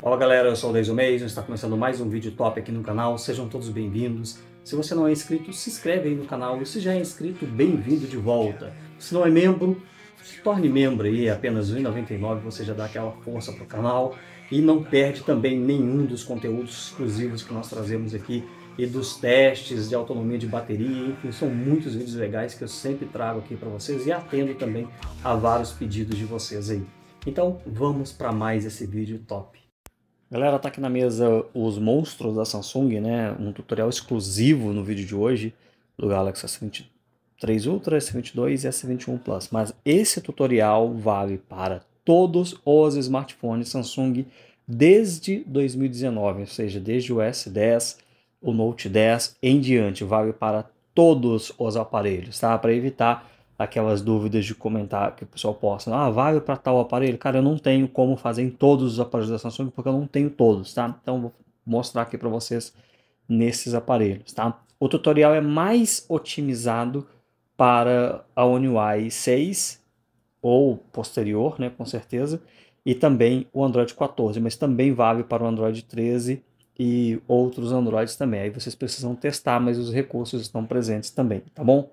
Fala galera, eu sou o Deiso Mason, está começando mais um vídeo top aqui no canal, sejam todos bem-vindos. Se você não é inscrito, se inscreve aí no canal e se já é inscrito, bem-vindo de volta. Se não é membro, se torne membro aí, é apenas R$ 1,99 você já dá aquela força para o canal e não perde também nenhum dos conteúdos exclusivos que nós trazemos aqui e dos testes de autonomia de bateria, enfim, são muitos vídeos legais que eu sempre trago aqui para vocês e atendo também a vários pedidos de vocês aí. Então vamos para mais esse vídeo top. Galera, tá aqui na mesa os monstros da Samsung, né? Um tutorial exclusivo no vídeo de hoje do Galaxy S23 Ultra, S22 e S21 Plus. Mas esse tutorial vale para todos os smartphones Samsung desde 2019, ou seja, desde o S10, o Note 10 em diante, vale para todos os aparelhos, tá? Para evitar aquelas dúvidas de comentar que o pessoal posta, ah, vale para tal aparelho? Cara, eu não tenho como fazer em todos os aparelhos da Samsung porque eu não tenho todos, tá? Então vou mostrar aqui para vocês nesses aparelhos, tá? O tutorial é mais otimizado para a One UI 6 ou posterior, né, com certeza, e também o Android 14, mas também vale para o Android 13 e outros Androids também. Aí vocês precisam testar, mas os recursos estão presentes também, tá bom?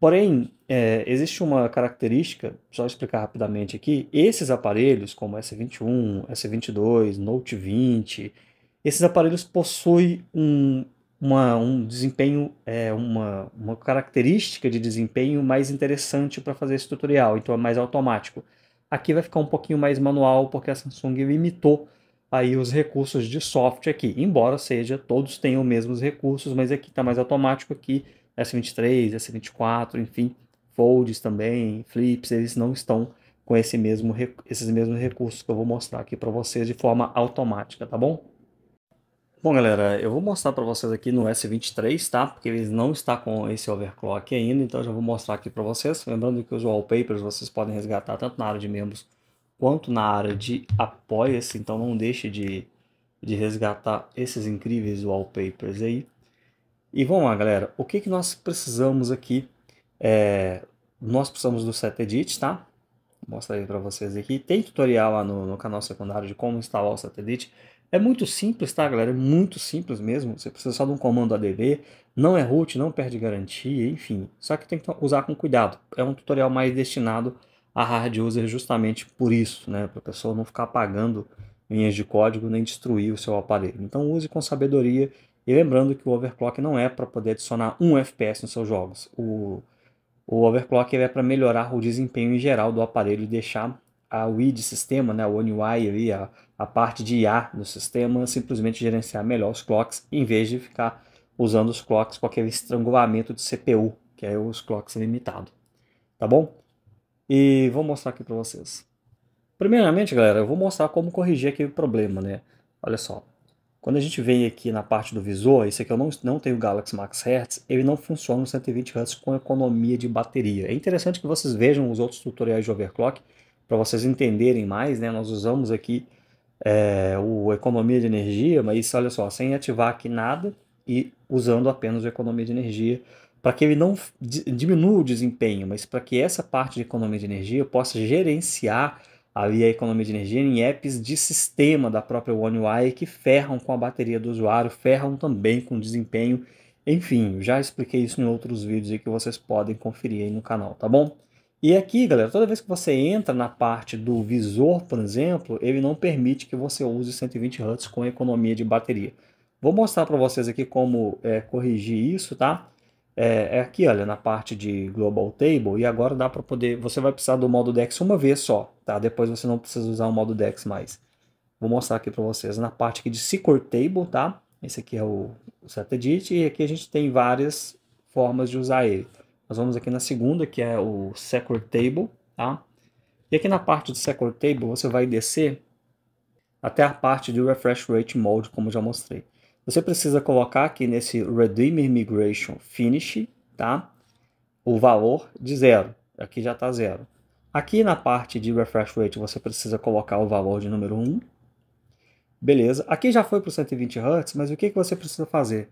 Porém, é, existe uma característica, só explicar rapidamente aqui, esses aparelhos como S21, S22, Note 20, esses aparelhos possuem um, uma, um desempenho, é, uma, uma característica de desempenho mais interessante para fazer esse tutorial, então é mais automático. Aqui vai ficar um pouquinho mais manual, porque a Samsung imitou aí os recursos de software aqui, embora seja, todos tenham os mesmos recursos, mas aqui está mais automático aqui, S23, S24, enfim, folds também, flips, eles não estão com esse mesmo, esses mesmos recursos que eu vou mostrar aqui para vocês de forma automática, tá bom? Bom, galera, eu vou mostrar para vocês aqui no S23, tá? Porque ele não está com esse overclock ainda, então eu já vou mostrar aqui para vocês. Lembrando que os wallpapers vocês podem resgatar tanto na área de membros quanto na área de apoia-se, então não deixe de, de resgatar esses incríveis wallpapers aí. E vamos lá, galera. O que, que nós precisamos aqui? É, nós precisamos do setedit, tá? Vou mostrar aí para vocês aqui. Tem tutorial lá no, no, canal secundário de como instalar o setedit. É muito simples, tá, galera? É muito simples mesmo. Você precisa só de um comando ADD. Não é root, não perde garantia, enfim. Só que tem que usar com cuidado. É um tutorial mais destinado a hard user justamente por isso, né? Para a pessoa não ficar apagando linhas de código nem destruir o seu aparelho. Então use com sabedoria e lembrando que o overclock não é para poder adicionar um FPS nos seus jogos. O, o overclock é para melhorar o desempenho em geral do aparelho e deixar a UI de sistema, né, o OneUI ali, a, a parte de IA do sistema, simplesmente gerenciar melhor os clocks, em vez de ficar usando os clocks com aquele estrangulamento de CPU, que é os clocks limitado. Tá bom? E vou mostrar aqui para vocês. Primeiramente, galera, eu vou mostrar como corrigir aquele problema, né? Olha só. Quando a gente vem aqui na parte do visor, esse aqui eu não, não tenho o Galaxy Max Hertz, ele não funciona no 120 Hz com economia de bateria. É interessante que vocês vejam os outros tutoriais de overclock para vocês entenderem mais, né? Nós usamos aqui é, o economia de energia, mas olha só, sem ativar aqui nada e usando apenas o economia de energia para que ele não diminua o desempenho, mas para que essa parte de economia de energia possa gerenciar ali é a economia de energia em apps de sistema da própria One UI que ferram com a bateria do usuário, ferram também com o desempenho. Enfim, já expliquei isso em outros vídeos aí que vocês podem conferir aí no canal, tá bom? E aqui, galera, toda vez que você entra na parte do visor, por exemplo, ele não permite que você use 120 Hz com economia de bateria. Vou mostrar para vocês aqui como é, corrigir isso, tá? é, é aqui, olha, na parte de Global Table, e agora dá para poder, você vai precisar do modo DEX uma vez só, tá? Depois você não precisa usar o modo DEX mais. Vou mostrar aqui para vocês, na parte aqui de Secret Table, tá? Esse aqui é o, o Setedit, e aqui a gente tem várias formas de usar ele. Nós vamos aqui na segunda, que é o Secret Table, tá? E aqui na parte do Secret Table, você vai descer até a parte do Refresh Rate Mode, como já mostrei. Você precisa colocar aqui nesse Redeemer Migration Finish, tá? O valor de zero. Aqui já está zero. Aqui na parte de refresh rate você precisa colocar o valor de número 1. Beleza. Aqui já foi para 120 Hz, mas o que, que você precisa fazer?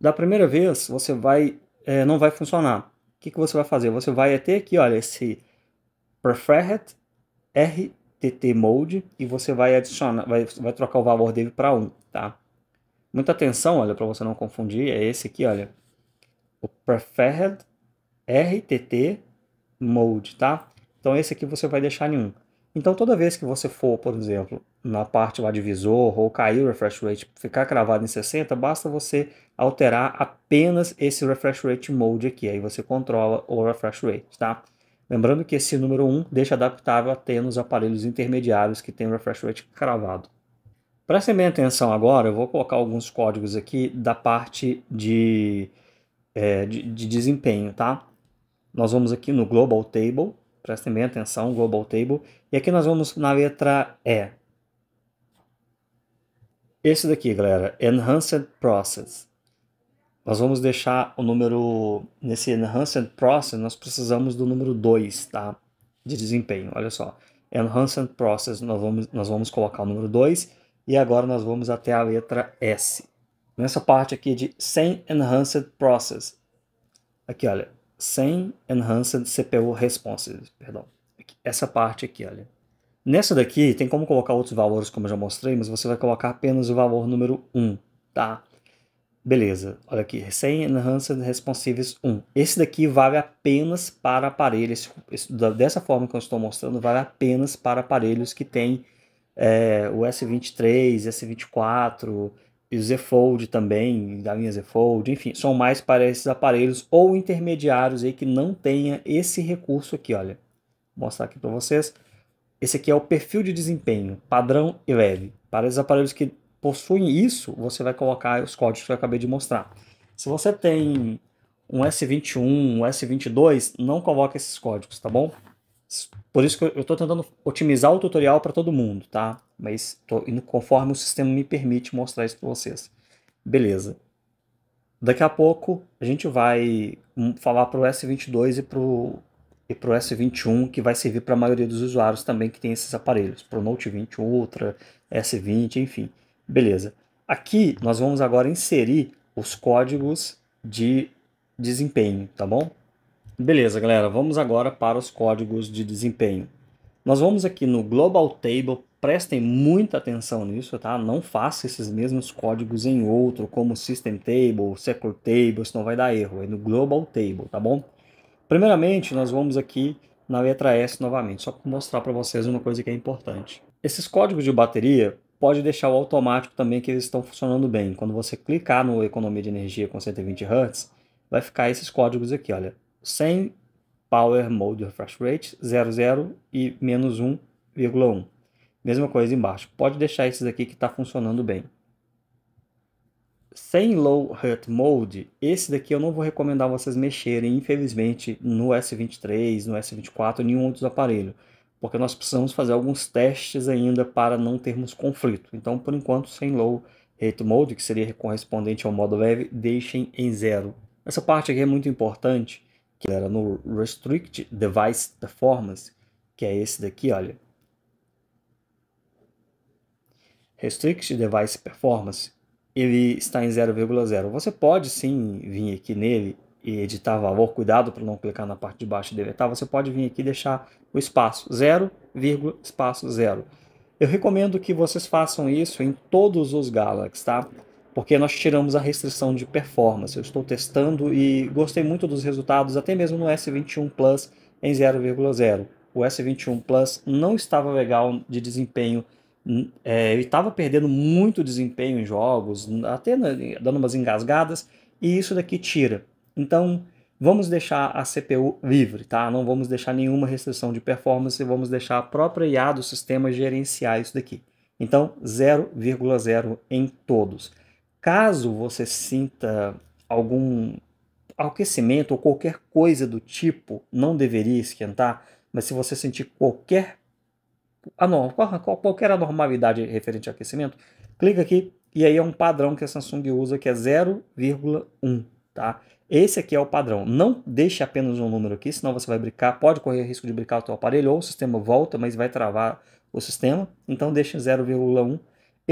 Da primeira vez você vai, é, não vai funcionar. O que, que você vai fazer? Você vai ter aqui, olha, esse preferred RTT mode e você vai adicionar, vai, vai trocar o valor dele para 1, tá? Muita atenção, olha, para você não confundir, é esse aqui, olha. O Preferred RTT Mode, tá? Então esse aqui você vai deixar em 1. Então toda vez que você for, por exemplo, na parte lá de visor ou cair o refresh rate, ficar cravado em 60, basta você alterar apenas esse refresh rate mode aqui, aí você controla o refresh rate, tá? Lembrando que esse número 1 deixa adaptável até nos aparelhos intermediários que tem o refresh rate cravado. Prestem bem atenção agora, eu vou colocar alguns códigos aqui da parte de, é, de, de, desempenho, tá? Nós vamos aqui no Global Table, prestem bem atenção, Global Table, e aqui nós vamos na letra E. Esse daqui, galera, Enhanced Process. Nós vamos deixar o número, nesse Enhanced Process, nós precisamos do número 2, tá? De desempenho, olha só. Enhanced Process, nós vamos, nós vamos colocar o número 2, e agora nós vamos até a letra S. Nessa parte aqui de 100 Enhanced Process. Aqui, olha. 100 Enhanced CPU Responses. Perdão. Essa parte aqui, olha. Nessa daqui, tem como colocar outros valores, como eu já mostrei, mas você vai colocar apenas o valor número 1, tá? Beleza, olha aqui, 100 Enhanced Responsives 1. Esse daqui vale apenas para aparelhos, esse, dessa forma que eu estou mostrando, vale apenas para aparelhos que têm é, o S23, S24 e o Z Fold também, da linha Z Fold, enfim, são mais para esses aparelhos ou intermediários aí que não tenha esse recurso aqui, olha. Vou mostrar aqui para vocês. Esse aqui é o perfil de desempenho, padrão e leve. Para esses aparelhos que possuem isso, você vai colocar os códigos que eu acabei de mostrar. Se você tem um S21, um S22, não coloque esses códigos, tá bom? Por isso que eu estou tentando otimizar o tutorial para todo mundo, tá? Mas estou indo conforme o sistema me permite mostrar isso para vocês. Beleza. Daqui a pouco a gente vai hum, falar para o S22 e para o e pro S21, que vai servir para a maioria dos usuários também que tem esses aparelhos, para o Note 20 Ultra, S20, enfim. Beleza. Aqui nós vamos agora inserir os códigos de desempenho, tá bom? Beleza, galera, vamos agora para os códigos de desempenho. Nós vamos aqui no Global Table, prestem muita atenção nisso, tá? Não faça esses mesmos códigos em outro, como System Table, Secure Table, isso não vai dar erro, é no Global Table, tá bom? Primeiramente, nós vamos aqui na letra S novamente, só para mostrar para vocês uma coisa que é importante. Esses códigos de bateria pode deixar o automático também que eles estão funcionando bem. Quando você clicar no Economia de Energia com 120 Hz, vai ficar esses códigos aqui, olha sem Power Mode Refresh Rate 00 e menos 1,1. Mesma coisa embaixo. Pode deixar esses aqui que está funcionando bem. Sem Low Hut Mode, esse daqui eu não vou recomendar vocês mexerem, infelizmente, no S23, no S24, nenhum outro aparelho, porque nós precisamos fazer alguns testes ainda para não termos conflito. Então, por enquanto, sem Low Hut Mode, que seria correspondente ao modo leve, deixem em zero. Essa parte aqui é muito importante, que era no Restrict Device Performance, que é esse daqui, olha. Restrict Device Performance, ele está em 0,0. Você pode sim vir aqui nele e editar valor, cuidado para não clicar na parte de baixo e deletar, você pode vir aqui e deixar o espaço 0, espaço 0. Eu recomendo que vocês façam isso em todos os Galaxy, tá? porque nós tiramos a restrição de performance. Eu estou testando e gostei muito dos resultados, até mesmo no S21 Plus em 0,0. O S21 Plus não estava legal de desempenho, é, ele estava perdendo muito desempenho em jogos, até dando umas engasgadas, e isso daqui tira. Então, vamos deixar a CPU livre, tá? Não vamos deixar nenhuma restrição de performance, vamos deixar a própria IA do sistema gerenciar isso daqui. Então, 0,0 em todos. Caso você sinta algum aquecimento ou qualquer coisa do tipo, não deveria esquentar, mas se você sentir qualquer, anormal qualquer anormalidade referente ao aquecimento, clica aqui e aí é um padrão que a Samsung usa que é 0,1, tá? Esse aqui é o padrão. Não deixe apenas um número aqui, senão você vai brincar, pode correr risco de brincar o seu aparelho ou o sistema volta, mas vai travar o sistema. Então deixe 0,1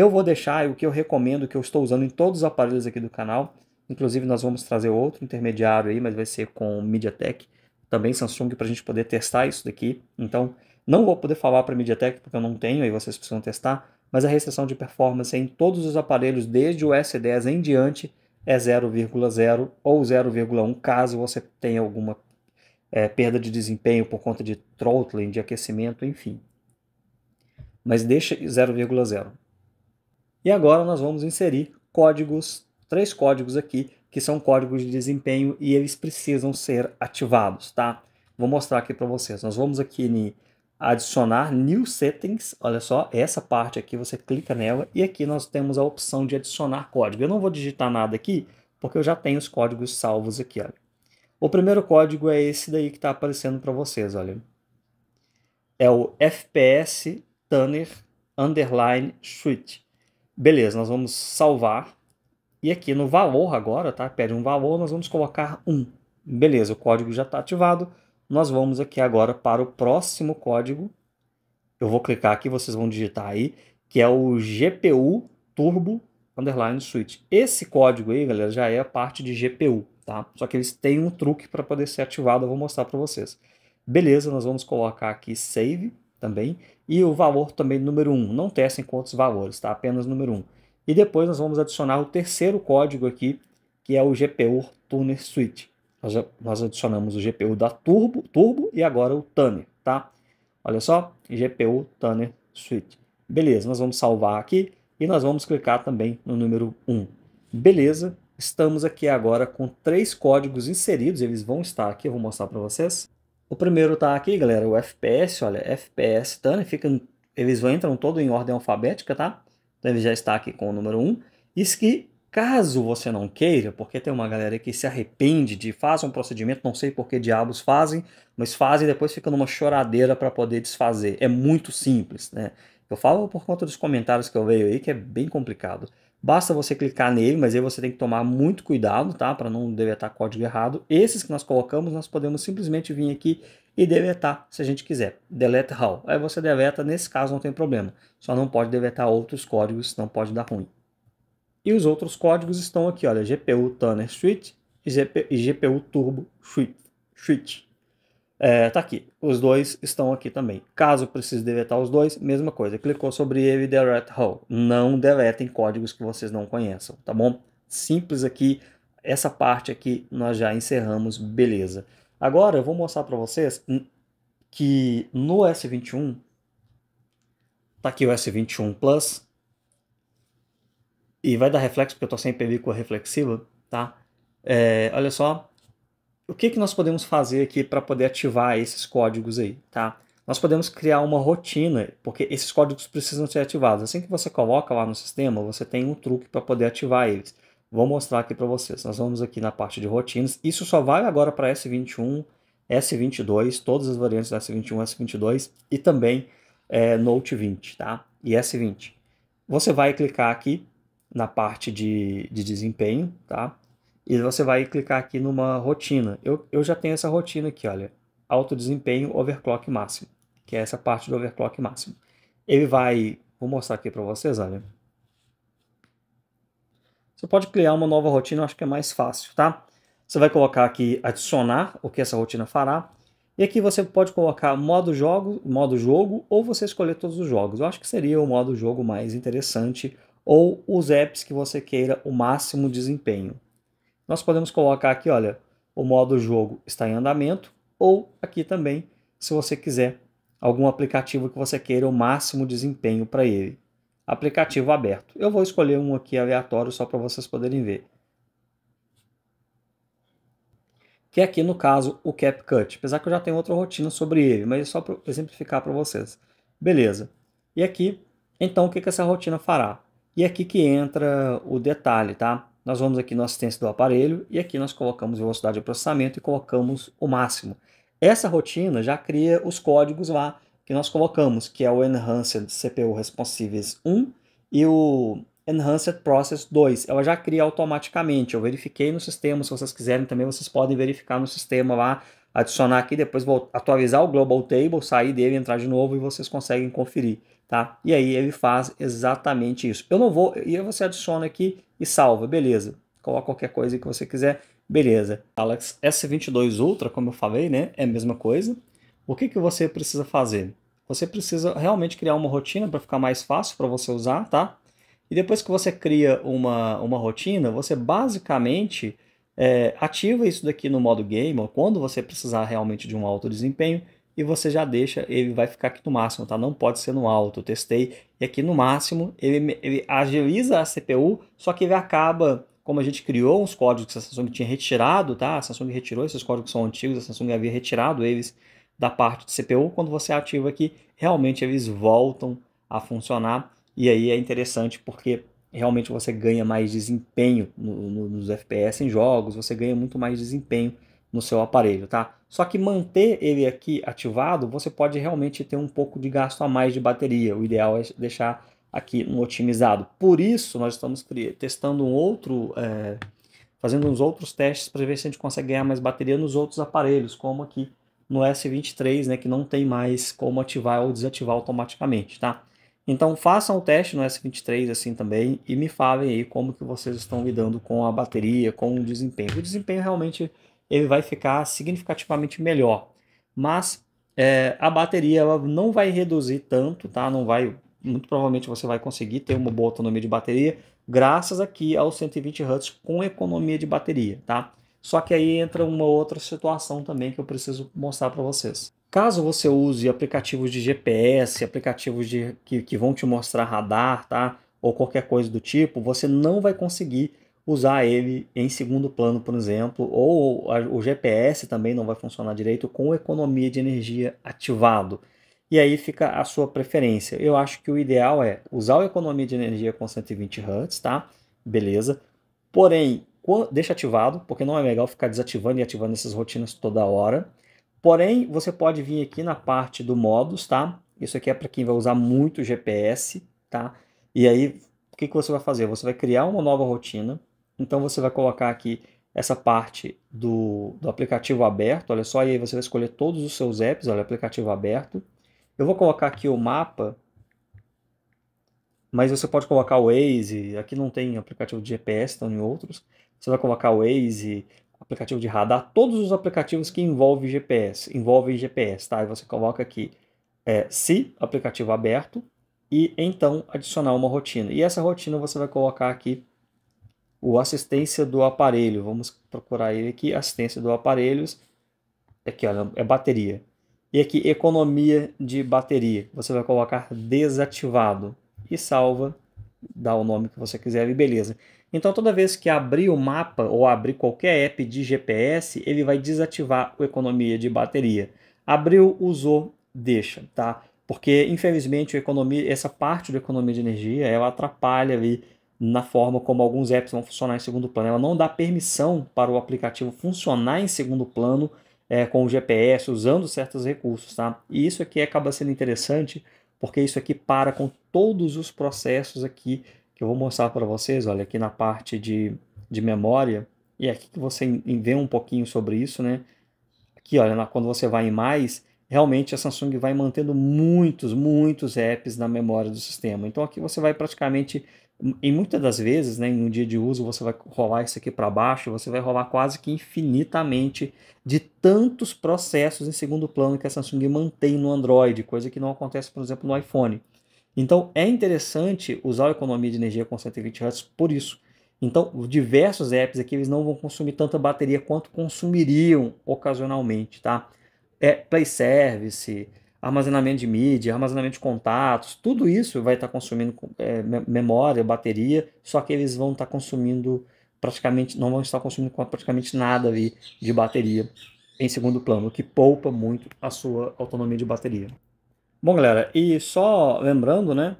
eu vou deixar o que eu recomendo, que eu estou usando em todos os aparelhos aqui do canal. Inclusive, nós vamos trazer outro intermediário aí, mas vai ser com MediaTek, também Samsung, para a gente poder testar isso daqui. Então, não vou poder falar para MediaTek porque eu não tenho, aí vocês precisam testar. Mas a restrição de performance em todos os aparelhos, desde o S10 em diante, é 0,0 ou 0,1, caso você tenha alguma é, perda de desempenho por conta de throttling, de aquecimento, enfim. Mas deixa 0,0. E agora nós vamos inserir códigos, três códigos aqui, que são códigos de desempenho e eles precisam ser ativados, tá? Vou mostrar aqui para vocês. Nós vamos aqui em adicionar New Settings, olha só, essa parte aqui você clica nela e aqui nós temos a opção de adicionar código. Eu não vou digitar nada aqui, porque eu já tenho os códigos salvos aqui, olha. O primeiro código é esse daí que está aparecendo para vocês, olha. É o FPS Tanner Underline Suite. Beleza, nós vamos salvar. E aqui no valor agora, tá? Pede um valor, nós vamos colocar 1. Beleza, o código já está ativado. Nós vamos aqui agora para o próximo código. Eu vou clicar aqui, vocês vão digitar aí, que é o GPU Turbo Underline Switch. Esse código aí, galera, já é a parte de GPU, tá? Só que eles têm um truque para poder ser ativado, eu vou mostrar para vocês. Beleza, nós vamos colocar aqui Save também e o valor também número 1. Não testem com outros valores, tá? apenas número 1. E depois nós vamos adicionar o terceiro código aqui, que é o GPU Tuner Switch. Nós, nós adicionamos o GPU da Turbo, Turbo e agora o Tuner, tá? Olha só, GPU Tuner Switch. Beleza, nós vamos salvar aqui e nós vamos clicar também no número 1. Beleza, estamos aqui agora com três códigos inseridos, eles vão estar aqui, eu vou mostrar para vocês. O primeiro tá aqui, galera, o FPS, olha, FPS Tanner, fica, eles entram todo em ordem alfabética, tá? Então ele já está aqui com o número 1. Isso que, caso você não queira, porque tem uma galera que se arrepende de faz um procedimento, não sei por que diabos fazem, mas fazem e depois fica numa choradeira para poder desfazer. É muito simples, né? Eu falo por conta dos comentários que eu vejo aí, que é bem complicado. Basta você clicar nele, mas aí você tem que tomar muito cuidado, tá? Para não deletar código errado. Esses que nós colocamos, nós podemos simplesmente vir aqui e deletar, se a gente quiser. Delete all. Aí você deleta, nesse caso não tem problema. Só não pode deletar outros códigos, não pode dar ruim. E os outros códigos estão aqui, olha, GPU Tanner Switch e GPU Turbo Switch. É, tá aqui. Os dois estão aqui também. Caso precise deletar os dois, mesma coisa. Clicou sobre ele, delete all. Não deletem códigos que vocês não conheçam, tá bom? Simples aqui. Essa parte aqui nós já encerramos, beleza. Agora eu vou mostrar para vocês que no S21 tá aqui o S21 Plus e vai dar reflexo porque eu tô sem película reflexiva, tá? É, olha só, o que, que nós podemos fazer aqui para poder ativar esses códigos aí, tá? Nós podemos criar uma rotina, porque esses códigos precisam ser ativados. Assim que você coloca lá no sistema, você tem um truque para poder ativar eles. Vou mostrar aqui para vocês. Nós vamos aqui na parte de rotinas. Isso só vale agora para S21, S22, todas as variantes da S21, S22 e também é, Note 20, tá? E S20. Você vai clicar aqui na parte de, de desempenho, tá? E você vai clicar aqui numa rotina. Eu, eu já tenho essa rotina aqui, olha. Alto desempenho, overclock máximo. Que é essa parte do overclock máximo. Ele vai... Vou mostrar aqui para vocês, olha. Você pode criar uma nova rotina, acho que é mais fácil, tá? Você vai colocar aqui adicionar o que essa rotina fará. E aqui você pode colocar modo jogo, modo jogo ou você escolher todos os jogos. Eu acho que seria o modo jogo mais interessante ou os apps que você queira o máximo desempenho nós podemos colocar aqui, olha, o modo jogo está em andamento, ou aqui também, se você quiser, algum aplicativo que você queira o máximo desempenho para ele. Aplicativo aberto. Eu vou escolher um aqui aleatório só para vocês poderem ver. Que é aqui, no caso, o CapCut. Apesar que eu já tenho outra rotina sobre ele, mas é só para exemplificar para vocês. Beleza. E aqui, então, o que, que essa rotina fará? E é aqui que entra o detalhe, tá? nós vamos aqui na assistência do aparelho e aqui nós colocamos velocidade de processamento e colocamos o máximo. Essa rotina já cria os códigos lá que nós colocamos, que é o Enhanced CPU Responsives 1 e o Enhanced Process 2. Ela já cria automaticamente. Eu verifiquei no sistema, se vocês quiserem também, vocês podem verificar no sistema lá, adicionar aqui, depois vou atualizar o Global Table, sair dele, entrar de novo e vocês conseguem conferir, tá? E aí ele faz exatamente isso. Eu não vou, e você adiciona aqui e salva, beleza. Coloca qualquer coisa que você quiser, beleza. Alex S22 Ultra, como eu falei, né, é a mesma coisa. O que, que você precisa fazer? Você precisa realmente criar uma rotina para ficar mais fácil para você usar, tá? E depois que você cria uma, uma rotina, você basicamente é, ativa isso daqui no modo gamer quando você precisar realmente de um alto desempenho, e você já deixa, ele vai ficar aqui no máximo, tá? Não pode ser no alto, testei, e aqui no máximo ele, ele agiliza a CPU, só que ele acaba, como a gente criou uns códigos que a Samsung tinha retirado, tá? A Samsung retirou esses códigos que são antigos, a Samsung havia retirado eles da parte de CPU, quando você ativa aqui, realmente eles voltam a funcionar, e aí é interessante porque realmente você ganha mais desempenho no, no, nos FPS em jogos, você ganha muito mais desempenho no seu aparelho, tá? Só que manter ele aqui ativado, você pode realmente ter um pouco de gasto a mais de bateria. O ideal é deixar aqui um otimizado. Por isso, nós estamos testando um outro, é, fazendo uns outros testes para ver se a gente consegue ganhar mais bateria nos outros aparelhos, como aqui no S23, né, que não tem mais como ativar ou desativar automaticamente, tá? Então façam o teste no S23 assim também e me falem aí como que vocês estão lidando com a bateria, com o desempenho. O desempenho realmente ele vai ficar significativamente melhor. Mas é, a bateria ela não vai reduzir tanto, tá? Não vai, muito provavelmente você vai conseguir ter uma boa autonomia de bateria, graças aqui aos 120 Hz com economia de bateria, tá? Só que aí entra uma outra situação também que eu preciso mostrar para vocês. Caso você use aplicativos de GPS, aplicativos de, que, que vão te mostrar radar, tá? Ou qualquer coisa do tipo, você não vai conseguir usar ele em segundo plano, por exemplo, ou a, o GPS também não vai funcionar direito com economia de energia ativado. E aí fica a sua preferência. Eu acho que o ideal é usar o economia de energia com 120 Hz, tá? Beleza. Porém, deixa ativado, porque não é legal ficar desativando e ativando essas rotinas toda hora. Porém, você pode vir aqui na parte do modos, tá? Isso aqui é para quem vai usar muito GPS, tá? E aí, o que, que você vai fazer? Você vai criar uma nova rotina, então você vai colocar aqui essa parte do, do aplicativo aberto, olha só, e aí você vai escolher todos os seus apps, olha, aplicativo aberto. Eu vou colocar aqui o mapa, mas você pode colocar o Waze, aqui não tem aplicativo de GPS, estão em outros. Você vai colocar o Waze, aplicativo de radar, todos os aplicativos que envolvem GPS, envolvem GPS, tá? E você coloca aqui é, se aplicativo aberto e então adicionar uma rotina. E essa rotina você vai colocar aqui o assistência do aparelho. Vamos procurar ele aqui, assistência do aparelhos. Aqui, olha, é bateria. E aqui, economia de bateria. Você vai colocar desativado e salva, dá o nome que você quiser e beleza. Então, toda vez que abrir o mapa ou abrir qualquer app de GPS, ele vai desativar o economia de bateria. Abriu, usou, deixa, tá? Porque, infelizmente, o economia, essa parte da economia de energia, ela atrapalha ali na forma como alguns apps vão funcionar em segundo plano. Ela não dá permissão para o aplicativo funcionar em segundo plano é, com o GPS, usando certos recursos. Tá? E isso aqui acaba sendo interessante, porque isso aqui para com todos os processos aqui que eu vou mostrar para vocês. Olha, aqui na parte de, de memória, e é aqui que você vê um pouquinho sobre isso, né? Aqui, olha, quando você vai em mais, realmente a Samsung vai mantendo muitos, muitos apps na memória do sistema. Então aqui você vai praticamente em muitas das vezes, né, um dia de uso, você vai rolar isso aqui para baixo, você vai rolar quase que infinitamente de tantos processos em segundo plano que a Samsung mantém no Android, coisa que não acontece, por exemplo, no iPhone. Então, é interessante usar a economia de energia com 120 Hz por isso. Então, diversos apps aqui eles não vão consumir tanta bateria quanto consumiriam ocasionalmente, tá? É Play Service, armazenamento de mídia, armazenamento de contatos, tudo isso vai estar tá consumindo é, memória, bateria, só que eles vão estar tá consumindo praticamente, não vão estar consumindo praticamente nada ali de bateria em segundo plano, o que poupa muito a sua autonomia de bateria. Bom, galera, e só lembrando, né?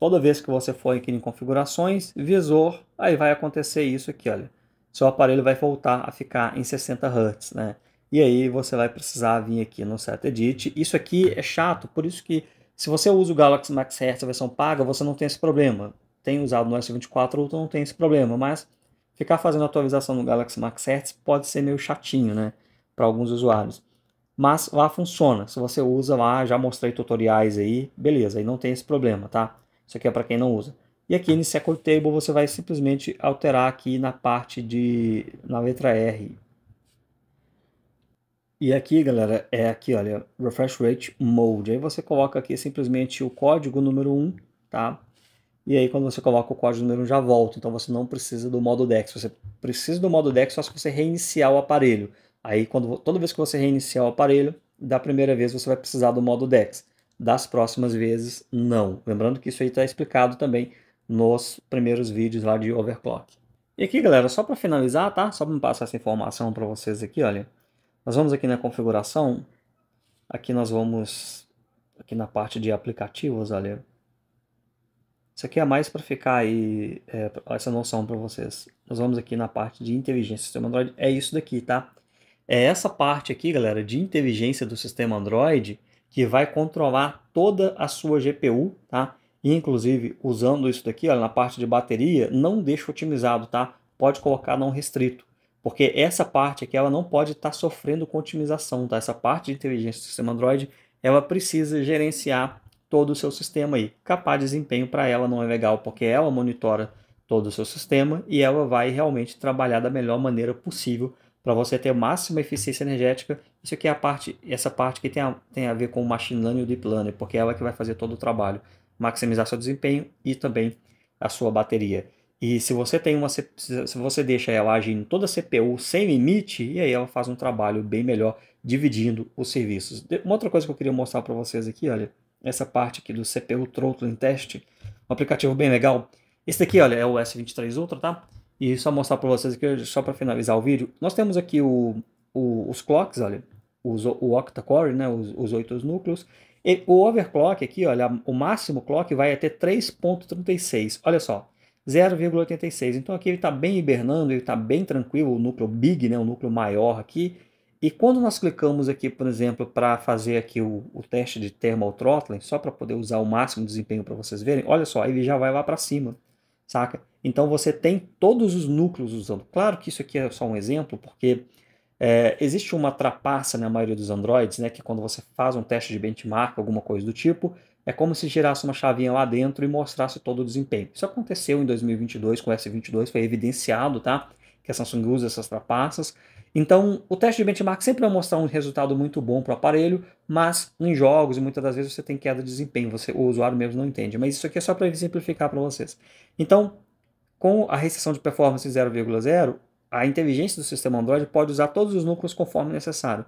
Toda vez que você for aqui em configurações, visor, aí vai acontecer isso aqui, olha. Seu aparelho vai voltar a ficar em 60 Hz, né? E aí você vai precisar vir aqui no Set Edit. Isso aqui é chato, por isso que se você usa o Galaxy Max Hertz a versão paga, você não tem esse problema. Tem usado no S24 Ultra, não tem esse problema, mas ficar fazendo atualização no Galaxy Max Hertz pode ser meio chatinho, né, para alguns usuários. Mas lá funciona. Se você usa lá, já mostrei tutoriais aí, beleza, aí não tem esse problema, tá? Isso aqui é para quem não usa. E aqui no Second Table você vai simplesmente alterar aqui na parte de na letra R, e aqui, galera, é aqui, olha, Refresh Rate Mode. Aí você coloca aqui simplesmente o código número 1, tá? E aí quando você coloca o código número 1 já volta. Então você não precisa do modo DEX. Você precisa do modo DEX só se você reiniciar o aparelho. Aí quando, toda vez que você reiniciar o aparelho, da primeira vez você vai precisar do modo DEX. Das próximas vezes, não. Lembrando que isso aí está explicado também nos primeiros vídeos lá de Overclock. E aqui, galera, só para finalizar, tá? Só para passar essa informação para vocês aqui, olha nós vamos aqui na configuração, aqui nós vamos, aqui na parte de aplicativos, olha. Isso aqui é mais para ficar aí, é, essa noção para vocês. Nós vamos aqui na parte de inteligência do sistema Android, é isso daqui, tá? É essa parte aqui, galera, de inteligência do sistema Android, que vai controlar toda a sua GPU, tá? E, inclusive, usando isso daqui, olha, na parte de bateria, não deixa otimizado, tá? Pode colocar não restrito. Porque essa parte aqui ela não pode estar tá sofrendo com otimização, tá? Essa parte de inteligência do sistema Android, ela precisa gerenciar todo o seu sistema aí. Capar desempenho para ela não é legal, porque ela monitora todo o seu sistema e ela vai realmente trabalhar da melhor maneira possível para você ter máxima eficiência energética. Isso aqui é a parte, essa parte que tem a, tem a ver com o machine learning e o deep learning, porque é ela é que vai fazer todo o trabalho, maximizar seu desempenho e também a sua bateria. E se você tem uma se você deixa ela agir em toda a CPU sem limite, e aí ela faz um trabalho bem melhor dividindo os serviços. Uma outra coisa que eu queria mostrar para vocês aqui, olha, essa parte aqui do CPU Throttling Test, um aplicativo bem legal. Esse daqui, olha, é o S23 Ultra, tá? E só mostrar para vocês aqui, só para finalizar o vídeo, nós temos aqui o, o os clocks, olha, os, o octa-core, né, os, os oito núcleos, e o overclock aqui, olha, o máximo clock vai até 3.36, olha só, 0,86. Então aqui ele está bem hibernando, ele está bem tranquilo, o núcleo big, né, o núcleo maior aqui. E quando nós clicamos aqui, por exemplo, para fazer aqui o, o, teste de thermal throttling, só para poder usar o máximo de desempenho para vocês verem, olha só, ele já vai lá para cima, saca? Então você tem todos os núcleos usando. Claro que isso aqui é só um exemplo, porque é, existe uma trapaça na maioria dos Androids, né, que quando você faz um teste de benchmark, alguma coisa do tipo, é como se girasse uma chavinha lá dentro e mostrasse todo o desempenho. Isso aconteceu em 2022 com o S22, foi evidenciado, tá? Que a Samsung usa essas trapaças. Então, o teste de benchmark sempre vai mostrar um resultado muito bom para o aparelho, mas em jogos, muitas das vezes, você tem queda de desempenho, você, o usuário mesmo não entende. Mas isso aqui é só para exemplificar para vocês. Então, com a restrição de performance 0,0, a inteligência do sistema Android pode usar todos os núcleos conforme necessário.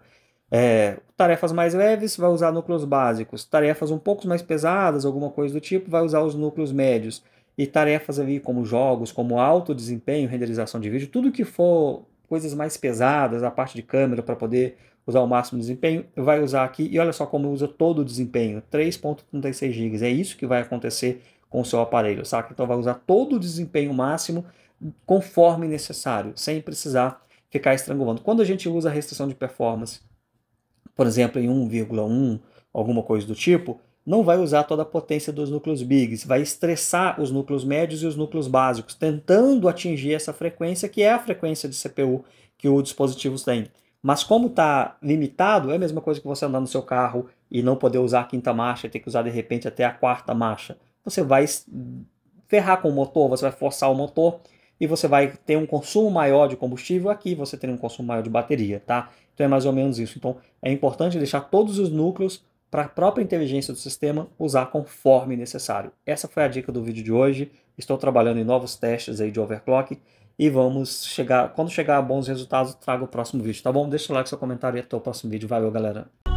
É, tarefas mais leves vai usar núcleos básicos, tarefas um pouco mais pesadas, alguma coisa do tipo, vai usar os núcleos médios. E tarefas ali como jogos, como alto desempenho, renderização de vídeo, tudo que for coisas mais pesadas, a parte de câmera para poder usar o máximo de desempenho, vai usar aqui e olha só como usa todo o desempenho, 3.36 GB. É isso que vai acontecer com o seu aparelho, saca? Então vai usar todo o desempenho máximo conforme necessário, sem precisar ficar estrangulando. Quando a gente usa a restrição de performance por exemplo, em 1,1, alguma coisa do tipo, não vai usar toda a potência dos núcleos bigs, vai estressar os núcleos médios e os núcleos básicos, tentando atingir essa frequência, que é a frequência de CPU que o dispositivo tem. Mas como está limitado, é a mesma coisa que você andar no seu carro e não poder usar a quinta marcha, ter que usar de repente até a quarta marcha. Você vai ferrar com o motor, você vai forçar o motor e você vai ter um consumo maior de combustível aqui, você tem um consumo maior de bateria, tá? Então é mais ou menos isso. Então é importante deixar todos os núcleos para a própria inteligência do sistema usar conforme necessário. Essa foi a dica do vídeo de hoje. Estou trabalhando em novos testes aí de overclock e vamos chegar, quando chegar a bons resultados, trago o próximo vídeo, tá bom? Deixa o like, seu comentário e até o próximo vídeo. Valeu, galera.